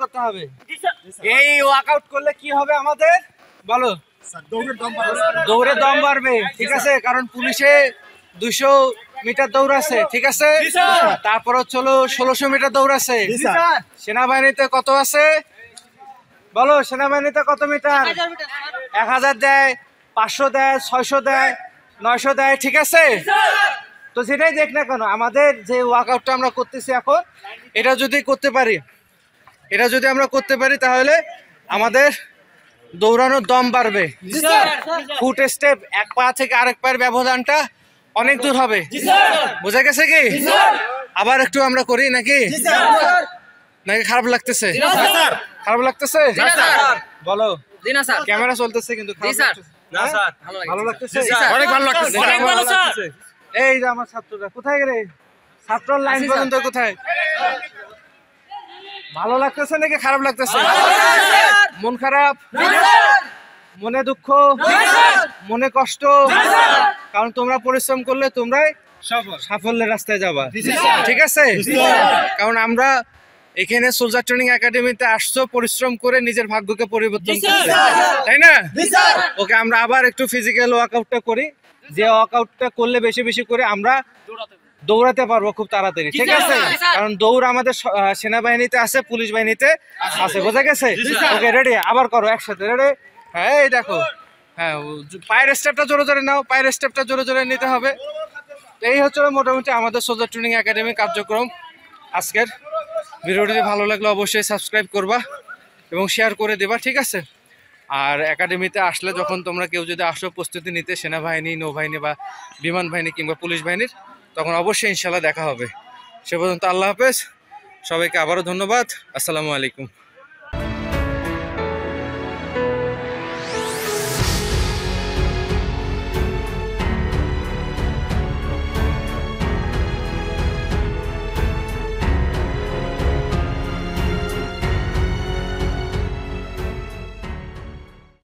করতে হবে এই ওয়ার্কআউট করলে কি হবে আমাদের বলো দৌড়ে দম বাড়বে ঠিক আছে কারণ পুলিশে দুশো মিটার দৌড় আছে ঠিক আছে তারপর চলো ষোলোশো মিটার দৌড় আছে সেনাবাহিনীতে কত আছে বলো সেনাবাহিনীতে কত মিটার এক হাজার দেয় পাঁচশো দেয় ছয়শো দেয় নয়শো দেয় ঠিক আছে তো যেটাই দেখ না কেন আমাদের যে ওয়ার্কআউটটা আমরা করতেছি এখন এটা যদি করতে পারি এটা যদি আমরা করতে পারি তাহলে আমাদের দৌড়ানোর দম বাড়বে ফুট স্টেপ এক পা থেকে আরেক পায়ের ব্যবধানটা অনেক দূর হবে বোঝা গেছে কি আবার একটু আমরা করি নাকি নাকি খারাপ লাগতেছে খারাপ লাগতেছে বলো ক্যামেরা চলতেছে কিন্তু হ্যাঁ? এই যে আমার ছাত্ররা কোথায় গেলে ছাত্র লাইন পর্যন্ত কোথায় ভালো লাগতেছে নাকি খারাপ লাগতেছে মন খারাপ মনে দুঃখ মনে কষ্ট কারণ তোমরা পরিশ্রম করলে তোমরাই সাফল্যের রাস্তায় যাবা ঠিক আছে কারণ আমরা এখানে সোলজার ট্রেনিং একাডেমিতে আসছো পরিশ্রম করে নিজের ভাগ্যকে পরিবর্তন করতে তাই না ওকে আমরা আবার একটু ফিজিক্যাল ওয়ার্কআউটটা করি যে ওয়ার্কআউটটা করলে বেশি বেশি করে আমরা দৌড়াতে পারবো খুব তাড়াতাড়ি ঠিক আছে কারণ দৌড় আমাদের সেনাবাহিনীতে আছে পুলিশ বাহিনীতে আছে বোঝা গেছে ওকে রেডি আবার করো একসাথে রেডি হ্যাঁ এই দেখো হ্যাঁ পায়ের স্টেপটা জোরে জোরে নাও পায়ের স্টেপটা জোরে জোরে নিতে হবে এই হচ্ছে মোটামুটি আমাদের সোজা ট্রেনিং একাডেমি কার্যক্রম আজকের ভিডিওটি ভালো লাগলে অবশ্যই সাবস্ক্রাইব করবা এবং শেয়ার করে দেবা ঠিক আছে আর একাডেমিতে আসলে যখন তোমরা কেউ যদি আসো প্রস্তুতি নিতে সেনাবাহিনী নৌবাহিনী বা বিমান বাহিনী কিংবা পুলিশ বাহিনীর তখন অবশ্যই ইনশাল্লাহ দেখা হবে সে পর্যন্ত আল্লাহ হাফেজ সবাইকে আবারও ধন্যবাদ আসসালামু আলাইকুম